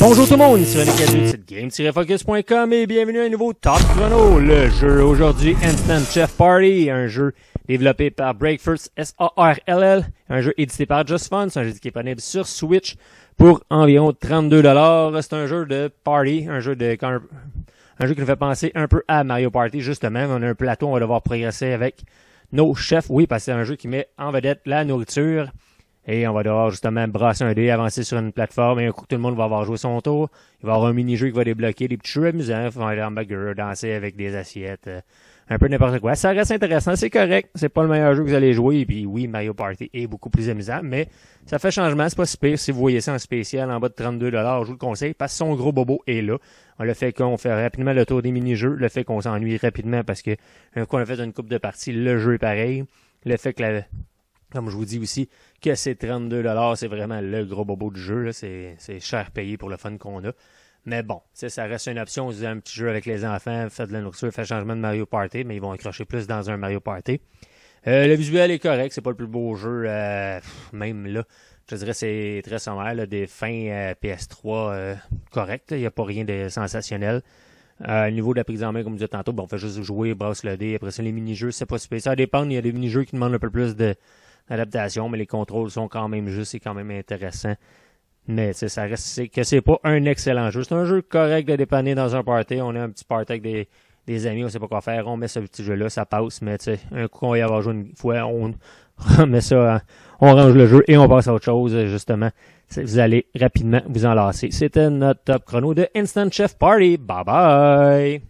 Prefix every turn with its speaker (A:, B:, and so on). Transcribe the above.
A: Bonjour tout le monde, c'est René de game et bienvenue à un nouveau Top Chrono, le jeu aujourd'hui Instant Chef Party, un jeu développé par Breakfast S-A-R-L-L, un jeu édité par Just Fun, c'est un jeu qui est disponible sur Switch pour environ 32$. C'est un jeu de party, un jeu de... Un jeu qui nous fait penser un peu à Mario Party, justement. On a un plateau, on va devoir progresser avec nos chefs. Oui, parce que c'est un jeu qui met en vedette la nourriture. Et on va devoir justement brasser un dé, avancer sur une plateforme, et un coup tout le monde va avoir joué son tour. Il va y avoir un mini-jeu qui va débloquer, des petits jeux amusants, va y avoir danser avec des assiettes, euh, un peu n'importe quoi. Ça reste intéressant, c'est correct, c'est pas le meilleur jeu que vous allez jouer, et puis oui, Mario Party est beaucoup plus amusant, mais ça fait changement, c'est pas si pire. Si vous voyez ça en spécial, en bas de 32$, je vous le conseille, parce que son gros bobo est là. Le fait qu'on fait rapidement le tour des mini-jeux, le fait qu'on s'ennuie rapidement parce que, un coup, on a fait une coupe de partie, le jeu est pareil le fait que la, comme je vous dis aussi, que ces 32 c'est vraiment le gros bobo du jeu. C'est cher payé pour le fun qu'on a. Mais bon, ça reste une option. Vous avez un petit jeu avec les enfants, faites de la nourriture, faites changement de Mario Party, mais ils vont accrocher plus dans un Mario Party. Euh, le visuel est correct, c'est pas le plus beau jeu, euh, même là. Je dirais c'est très sommaire, là, des fins euh, PS3 correctes, il n'y a pas rien de sensationnel. Au niveau de la prise en main, comme je disais tantôt, bon, on fait juste jouer, brasse le dé, après ça les mini-jeux, c'est pas super. Ça dépend, il y a des mini-jeux qui demandent un peu plus de, adaptation, mais les contrôles sont quand même justes et quand même intéressants. Mais ça reste que c'est pas un excellent jeu. C'est un jeu correct de dépanner dans un party. On a un petit party avec des, des amis, on sait pas quoi faire. On met ce petit jeu-là, ça passe, mais un coup qu'on y avoir joué une fois, on met ça, on range le jeu et on passe à autre chose, justement. Vous allez rapidement vous enlacer. C'était notre top chrono de Instant Chef Party. Bye bye!